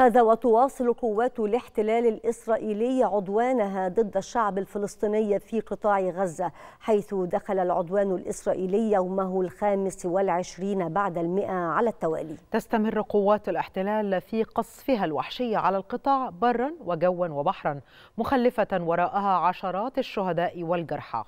هذا وتواصل قوات الاحتلال الإسرائيلي عدوانها ضد الشعب الفلسطيني في قطاع غزة حيث دخل العدوان الإسرائيلي يومه الخامس والعشرين بعد المئة على التوالي تستمر قوات الاحتلال في قصفها الوحشي على القطاع برا وجوا وبحرا مخلفة وراءها عشرات الشهداء والجرحى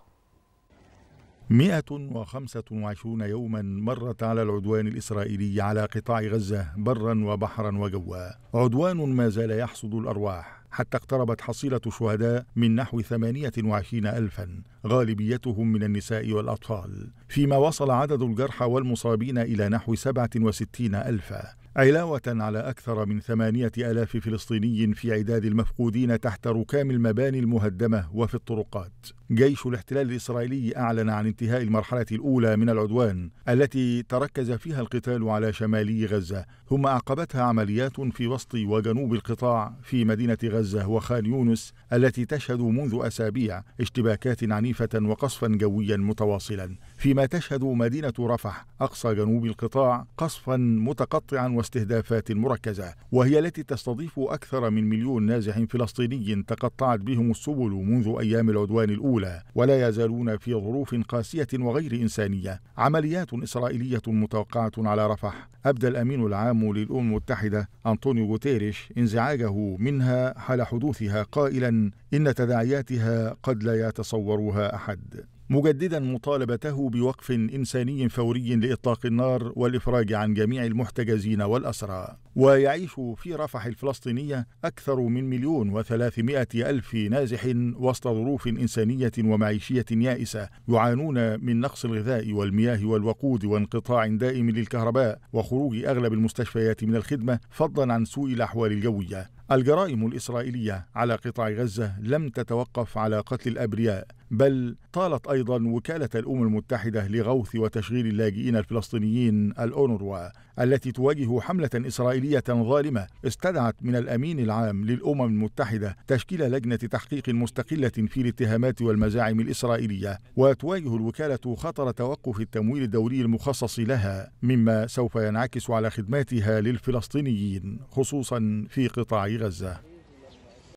125 يوما مرت على العدوان الإسرائيلي على قطاع غزة برا وبحرا وجوا عدوان ما زال يحصد الأرواح حتى اقتربت حصيلة شهداء من نحو 28 ألفا غالبيتهم من النساء والأطفال فيما وصل عدد الجرحى والمصابين إلى نحو 67 ألفا علاوة على أكثر من ثمانية ألاف فلسطيني في عداد المفقودين تحت ركام المباني المهدمة وفي الطرقات جيش الاحتلال الإسرائيلي أعلن عن انتهاء المرحلة الأولى من العدوان التي تركز فيها القتال على شمالي غزة ثم أعقبتها عمليات في وسط وجنوب القطاع في مدينة غزة وخان يونس التي تشهد منذ أسابيع اشتباكات عنيفة وقصفا جويا متواصلا فيما تشهد مدينة رفح أقصى جنوب القطاع قصفا متقطعا واستهدافات مركزة وهي التي تستضيف أكثر من مليون نازح فلسطيني تقطعت بهم السبل منذ أيام العدوان الأولى ولا يزالون في ظروف قاسية وغير إنسانية عمليات إسرائيلية متوقعة على رفح أبدى الأمين العام للأمم المتحدة أنطونيو غوتيريش انزعاجه منها حال حدوثها قائلا إن تداعياتها قد لا يتصورها أحد مجددا مطالبته بوقف انساني فوري لاطلاق النار والافراج عن جميع المحتجزين والاسرى ويعيش في رفح الفلسطينيه اكثر من مليون وثلاثمائه الف نازح وسط ظروف انسانيه ومعيشيه يائسه يعانون من نقص الغذاء والمياه والوقود وانقطاع دائم للكهرباء وخروج اغلب المستشفيات من الخدمه فضلا عن سوء الاحوال الجويه الجرائم الاسرائيليه على قطاع غزه لم تتوقف على قتل الابرياء بل طالت أيضا وكالة الأمم المتحدة لغوث وتشغيل اللاجئين الفلسطينيين الأونروا التي تواجه حملة إسرائيلية ظالمة استدعت من الأمين العام للأمم المتحدة تشكيل لجنة تحقيق مستقلة في الاتهامات والمزاعم الإسرائيلية وتواجه الوكالة خطر توقف التمويل الدولي المخصص لها مما سوف ينعكس على خدماتها للفلسطينيين خصوصا في قطاع غزة